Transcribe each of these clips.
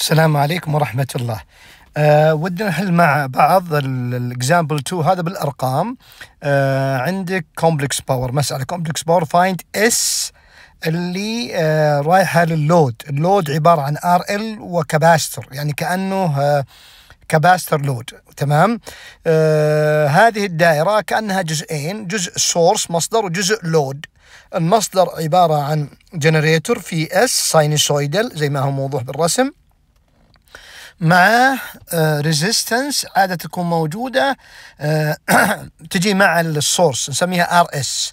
السلام عليكم ورحمة الله أه ودنا نحل مع بعض الاكزامبل 2 هذا بالارقام أه عندك كومبلكس باور مسألة كومبلكس باور فايند اس اللي أه رايحة لللود اللود عبارة عن ار ال وكباستر يعني كأنه آه، كباستر لود تمام آه هذه الدائره كانها جزئين جزء سورس مصدر وجزء لود المصدر عباره عن جنريتور في اس ساينسويدل زي ما هو موضوح بالرسم مع ريزيستنس آه، عاده تكون موجوده آه، تجي مع السورس نسميها ار اس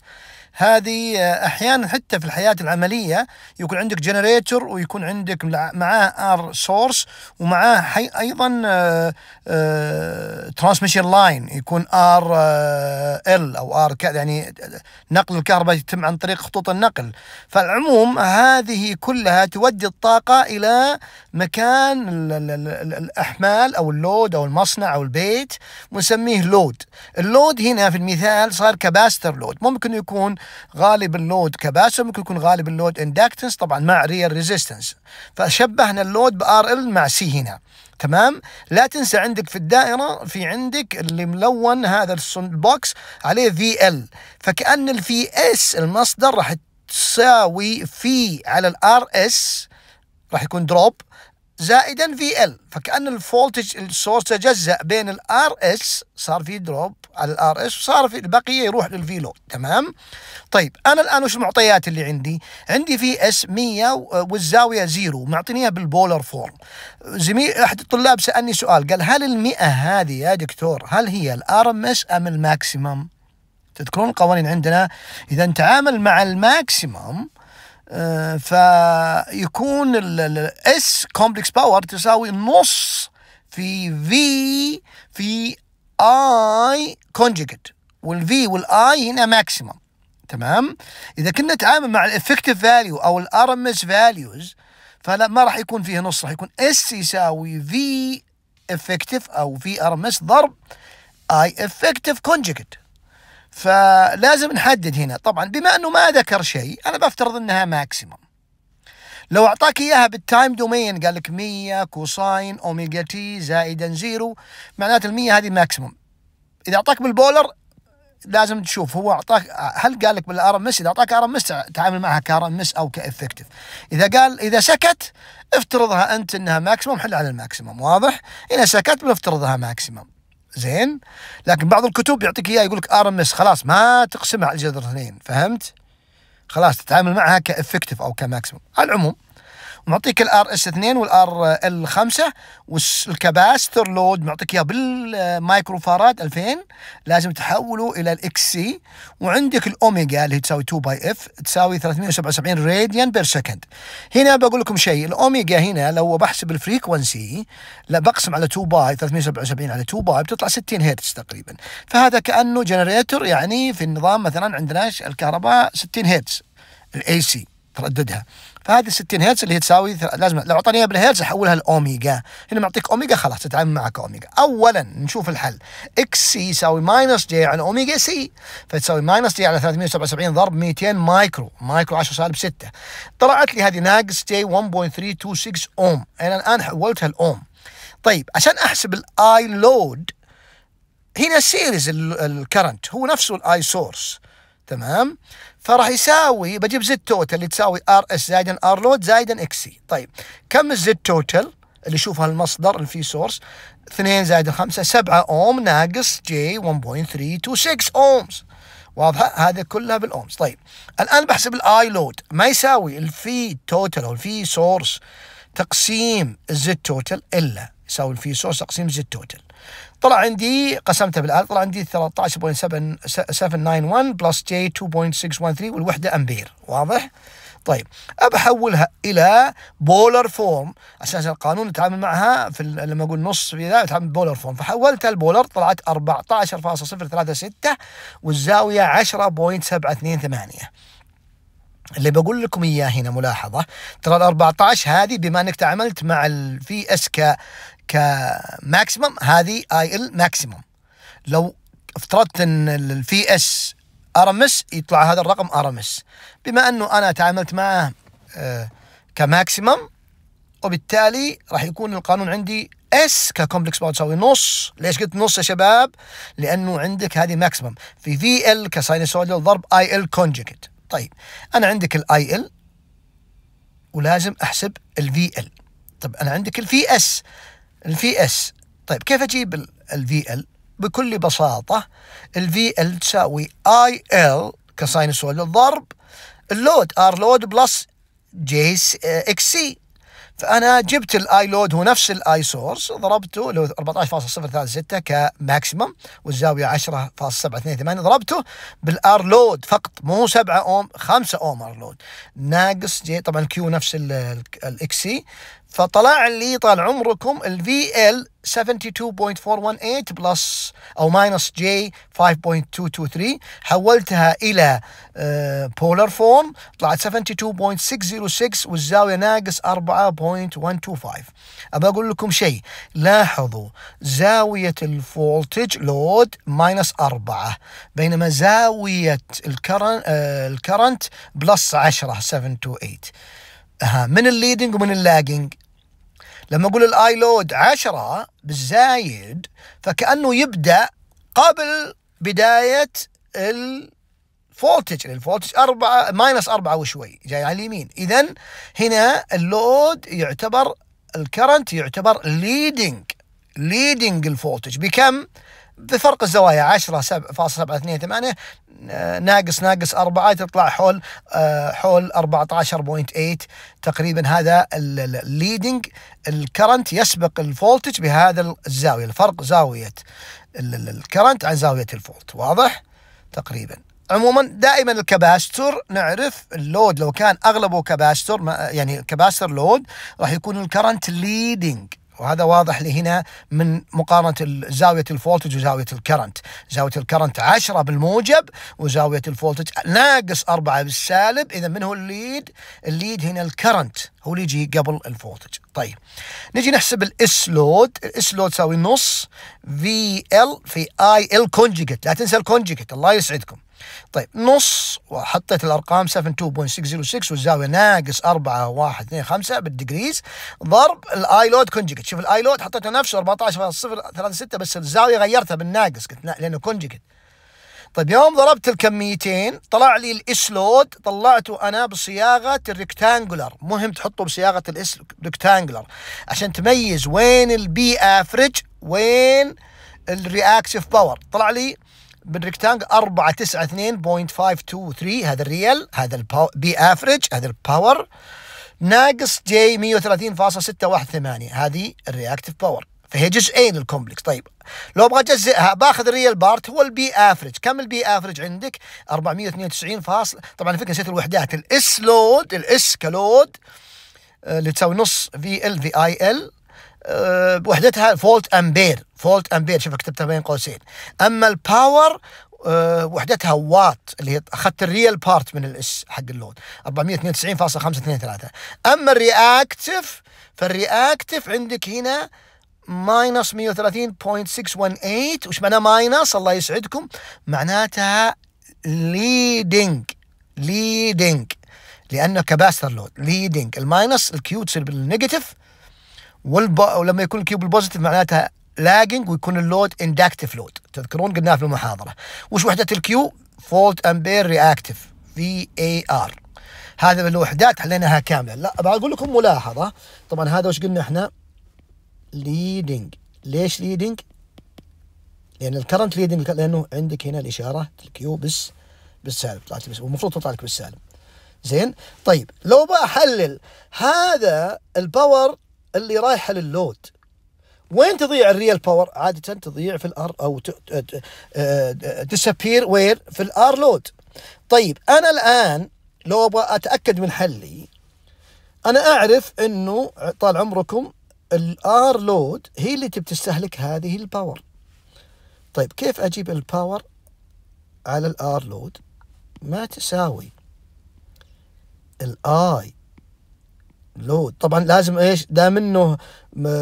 هذه آه، احيانا حتى في الحياه العمليه يكون عندك جنريتور ويكون عندك معاه ار سورس ومعاه ايضا ترانسميشن آه، لاين آه، يكون ار ال او ار يعني نقل الكهرباء يتم عن طريق خطوط النقل فالعموم هذه كلها تودي الطاقه الى مكان الاحمال او اللود او المصنع او البيت ونسميه لود اللود هنا في المثال صار كباستر لود ممكن يكون غالب اللود كباسر ممكن يكون غالب اللود اندكتنس طبعا مع ريال ريزيستنس فشبهنا اللود بار ال مع سي هنا تمام لا تنسى عندك في الدائرة في عندك اللي ملون هذا البوكس عليه في ال فكأن الفي اس المصدر راح تساوي في على الار اس راح يكون دروب زائدا في ال فكأن الفولتج السورس تجزأ بين الار اس صار في دروب على الار اس وصار في البقية يروح للفي لود تمام طيب أنا الآن وش المعطيات اللي عندي عندي في اس 100 والزاوية زيرو معطينيها بالبولر فورم زميل أحد الطلاب سألني سؤال قال هل ال100 هذه يا دكتور هل هي الار ام اس أم الماكسيمم تذكرون القوانين عندنا إذا نتعامل مع الماكسيمم Eh, فيكون الاس كومبلكس باور تساوي نص في في في اي كونجكت والفي والاي هنا ماكسيمم تمام اذا كنا نتعامل مع الافكتيف فاليو او الار ام اس فاليوز فلا ما راح يكون فيه نص راح يكون اس يساوي في افكتيف او في ار ام اس ضرب اي افكتيف كونجكت فلازم نحدد هنا طبعا بما انه ما ذكر شيء انا بفترض انها ماكسيمم لو اعطاك اياها بالتايم دومين قال لك 100 كوساين اوميجا تي زائدا زيرو معناته ال100 هذه ماكسيمم اذا اعطاك بالبولر لازم تشوف هو اعطاك هل قال لك بالار ام اس اذا اعطاك ار ام اس تعامل معها كار ام اس او كافكتيف اذا قال اذا سكت افترضها انت انها ماكسيمم حل على الماكسيمم واضح اذا سكت بنفترضها ماكسيمم زين لكن بعض الكتب يعطيك اياه يقول لك ار ام اس خلاص ما تقسمها على الجذر اثنين فهمت؟ خلاص تتعامل معها كافكتف او كماكسيموم على العموم ونعطيك الار اس 2 والار ال 5 والكباستر لود معطيك اياه بالمايكرو فاراد 2000 لازم تحوله الى الاكس سي وعندك الاوميجا اللي هي تساوي 2 باي اف تساوي 377 راديان بير سكند هنا بقول لكم شيء الاوميجا هنا لو بحسب الفريكونسي لا بقسم على 2 باي 377 على 2 باي بتطلع 60 هرتز تقريبا فهذا كانه جنريتور يعني في النظام مثلا عندنا الكهرباء 60 هرتز الاي سي ترددها فهذه 60 هرتز اللي هي تساوي لازم لو اعطاني اياها بالهرتز احولها لاوميجا هنا معطيك اوميجا خلاص تتعامل معك اوميجا اولا نشوف الحل اكس سي يساوي ماينس جي على اوميجا سي فتساوي ماينس جي على 377 ضرب 200 مايكرو مايكرو 10 سالب 6 طلعت لي هذه ناقص جي 1.326 اوم انا الان حولتها لاوم طيب عشان احسب الاي لود هنا سيريز الكرنت هو نفسه الاي سورس تمام فراح يساوي بجيب زد توتال اللي تساوي ار اس زايدا ار لود زايدا اكس سي طيب كم الزد توتال اللي يشوفها المصدر الفي سورس 2 زائد 5 7 اوم ناقص جي 1.326 اومز واضحه هذا كلها بالاومز طيب الان بحسب الاي لود ما يساوي الفي توتال او الفي سورس تقسيم الزد توتال الا يساوي الفي سورس تقسيم الزد توتال طلع عندي قسمته بالآلة طلع عندي 13.791 بلس جي 2.613 والوحدة أمبير واضح؟ طيب أبحولها إلى بولر فورم أساس القانون نتعامل معها في لما أقول نص في ذا نتعامل بولر فورم فحولتها البولر طلعت 14.036 والزاوية 10.728 اللي بقول لكم اياه هنا ملاحظه ترى ال 14 هذه بما انك تعاملت مع الفي اس ك كماكسيمم هذه اي ال ماكسيمم لو افترضت ان الفي اس ار ام اس يطلع هذا الرقم ار ام اس بما انه انا تعاملت معه آه، كماكسيمم وبالتالي راح يكون القانون عندي اس ككومبلكس باور تساوي نص ليش قلت نص يا شباب لانه عندك هذه ماكسيمم في في ال كساينسويدال ضرب اي ال كونجكت طيب انا عندك الاي ال ولازم احسب الفي ال طب انا عندك الفي اس الفي اس طيب كيف اجيب الفي ال بكل بساطه الفي ال تساوي اي ال كساينسويد الضرب اللود ار لود بلس جي اكس سي فانا جبت الاي لود هو نفس الاي سورس ضربته اللي هو 14.036 كماكسيمم والزاويه 10.728 ضربته بالار لود فقط مو 7 اوم 5 اوم ار لود ناقص جي طبعا كيو نفس الاكس سي فطلع لي طال عمركم الفي ال 72.418 بلس او ماينس جي 5.223 حولتها الى بولر آه، فورم طلعت 72.606 والزاويه ناقص 4.125 ابى اقول لكم شيء لاحظوا زاويه الفولتج لود ماينس 4 بينما زاويه الكرن آه، الكرنت بلس 10 728 ها من الليدنج ومن اللاجنج لما اقول الاي لود 10 بالزايد فكانه يبدا قبل بدايه الفولتج الفولتج 4 ماينس 4 وشوي جاي على اليمين اذا هنا اللود يعتبر الكرنت يعتبر ليدنج ليدنج الفولتج بكم؟ بفرق الزوايا 10 10.728 آه، ناقص ناقص 4 تطلع حول آه، حول 14.8 تقريبا هذا الليدنج الكرنت يسبق الفولتج بهذا الزاويه الفرق زاويه الكرنت عن زاويه الفولت واضح تقريبا عموما دائما الكباستر نعرف اللود لو كان اغلبه كباستر يعني كباستر لود راح يكون الكرنت ليدنج وهذا واضح لهنا من مقارنة زاوية الفولتج وزاوية الكرنت زاوية الكرنت 10 بالموجب وزاوية الفولتج ناقص 4 بالسالب إذا من هو الليد الليد هنا الكرنت هو اللي يجي قبل الفولتج طيب نجي نحسب الاس لود الاس لود تساوي نص في ال في اي ال كونجيكت لا تنسى الكونجيكت الله يسعدكم طيب نص وحطيت الارقام 72.606 والزاويه ناقص 4 1 2 5 بالدجريز ضرب الاي لود كونجكت شوف الاي لود حطيته نفسه 14.036 بس الزاويه غيرتها بالناقص قلت لانه كونجكت طيب يوم ضربت الكميتين طلع لي الاس لود طلعته انا بصياغه الريكتانجولر مهم تحطه بصياغه الاس ريكتانجولر عشان تميز وين البي افريج وين الرياكتيف باور طلع لي بالريكتانج 492.523 هذا الريال هذا البي افريج هذا الباور ناقص جي 130.618 هذه الرياكتيف باور فهي جزئين الكومبلكس طيب لو ابغى اجزئها باخذ الريال بارت هو البي افريج كم البي افريج عندك 492 فاصل طبعا الفكره نسيت الوحدات الاس لود الاس كلود آه، اللي تساوي نص في ال في اي ال بوحدتها آه، فولت امبير فولت امبير شوف كتبتها بين قوسين اما الباور آه، وحدتها وات اللي هي اخذت الريال بارت من الاس حق اللود 492.523 اما الرياكتف فالرياكتف عندك هنا ماينس 130.618 وش معناه ماينس الله يسعدكم معناتها ليدنج ليدنج لانه كباستر لود ليدنج الماينس الكيو تصير بالنيجاتيف والب... ولما يكون الكيوب البوزيتيف معناتها لاجنج ويكون اللود اندكتيف لود تذكرون قلناها في المحاضره وش وحده الكيو فولت امبير رياكتيف في اي ار هذا الوحدات حليناها كامله لا بقول لكم ملاحظه طبعا هذا وش قلنا احنا ليدنج ليش ليدنج لان الكرنت ليدنج لانه عندك هنا الاشاره الكيو بس بالسالب طلعت بس ومفروض تطلع لك بالسالب زين طيب لو بحلل هذا الباور اللي رايحه لللود وين تضيع الريال باور؟ عادة تضيع في الار او ديسابير آه، وير في الار لود. طيب انا الان لو ابغى اتاكد من حلي انا اعرف انه طال عمركم الار لود هي اللي تبي تستهلك هذه الباور. طيب كيف اجيب الباور على الار لود؟ ما تساوي الاي لود طبعا لازم ايش دام انه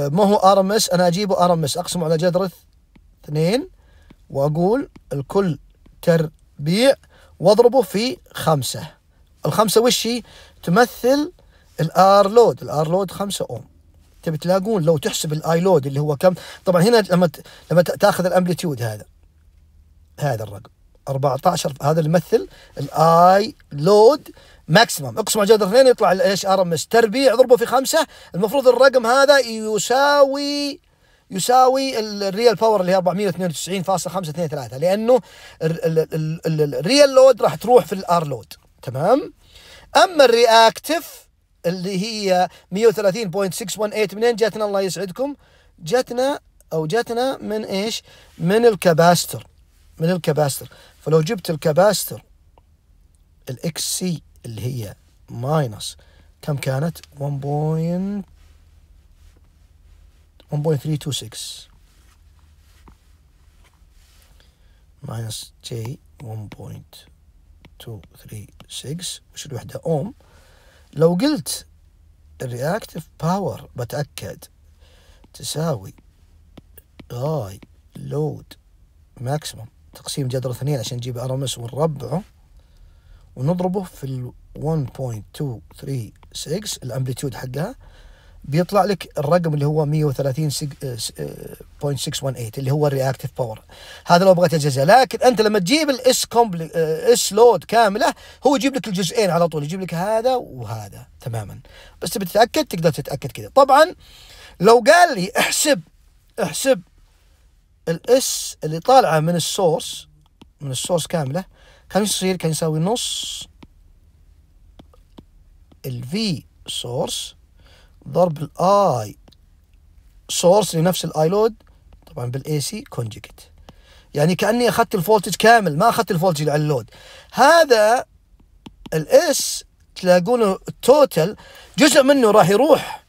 ما هو ار ام اس انا اجيبه ار ام اس اقسمه على جذر اثنين واقول الكل تربيع واضربه في خمسة الخمسة وش هي تمثل الار لود الار لود 5 اوم تبي تلاقون لو تحسب الاي لود اللي هو كم طبعا هنا لما لما تاخذ الامبليتيود هذا هذا الرقم 14 هذا اللي يمثل الاي لود ماكسيمم اقسم على جذر اثنين يطلع ايش ار ام اس تربيع ضربه في خمسه المفروض الرقم هذا يساوي يساوي الريال باور اللي هي 492.523 لانه الريال لود راح تروح في الار لود تمام اما الرياكتف اللي هي 130.618 منين جاتنا الله يسعدكم جاتنا او جاتنا من ايش من الكباستر من الكباستر فلو جبت الكباستر الاكس سي اللي هي ماينس كم كانت 1.1.326 ماينس جي 1.236 وش الوحدة أوم لو قلت الرياكتف باور بتأكد تساوي اي لود ماكسيموم تقسيم جذر اثنين عشان نجيب ار ام اس ونربعه ونضربه في ال 1.236 الامبليتيود حقها بيطلع لك الرقم اللي هو 130.618 آه، آه، اللي هو الرياكتيف باور هذا لو بغيت اجزاء لكن انت لما تجيب الاس اس لود كامله هو يجيب لك الجزئين على طول يجيب لك هذا وهذا تماما بس تبي تتاكد تقدر تتاكد كذا طبعا لو قال لي احسب احسب الاس اللي طالعه من السورس من السورس كامله كان يساوي نص الفي سورس ضرب الاي سورس لنفس الاي لود طبعا بالاي سي كونجكت يعني كاني اخذت الفولتج كامل ما اخذت الفولتج اللي على اللود هذا الاس تلاقونه التوتال جزء منه راح يروح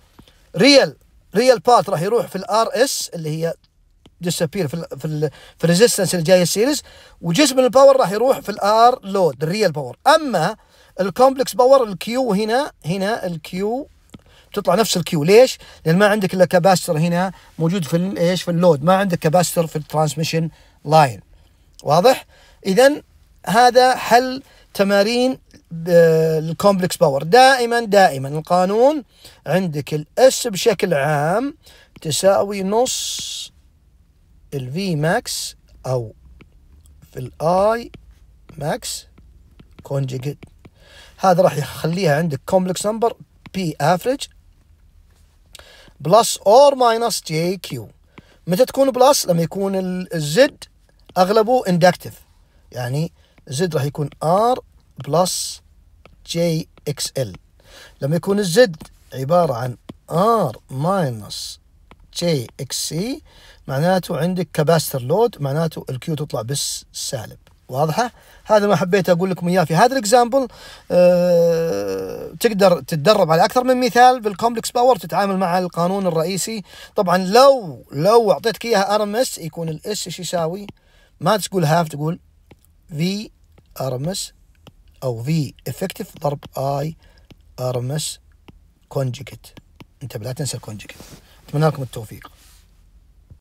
ريال ريال بارت راح يروح في الار اس اللي هي ديسابير في الـ في الـ في الريزيستنس اللي جايه السيريز وجزء من الباور راح يروح في الار لود الريال باور اما الكومبلكس باور الكيو هنا هنا الكيو تطلع نفس الكيو ليش؟ لان ما عندك الا كباستر هنا موجود في ايش؟ في اللود ما عندك كباستر في الترانسميشن لاين واضح؟ اذا هذا حل تمارين الكومبلكس باور دائما دائما القانون عندك الاس بشكل عام تساوي نص الفي ماكس او في الاي ماكس كونجيجيت هذا راح يخليها عندك كومبلكس نمبر بي افريج بلس اور ماينس جي كيو متى تكون بلس لما يكون الزد اغلبه اندكتيف يعني زد راح يكون ار بلس جي اكس ال لما يكون الزد عباره عن ار ماينس جي اكس سي معناته عندك كباستر لود معناته الكيو تطلع بس سالب واضحة؟ هذا ما حبيت أقول لكم إياه في هذا الإكزامبل أه تقدر تتدرب على أكثر من مثال بالكومبلكس باور تتعامل مع القانون الرئيسي طبعا لو لو أعطيتك إياها ار ام اس يكون الاس ايش يساوي؟ ما تقول هاف تقول في ار ام اس أو في افكتيف ضرب اي ار ام اس كونجكت انتبه لا تنسى الكونجكت نتمنى لكم التوفيق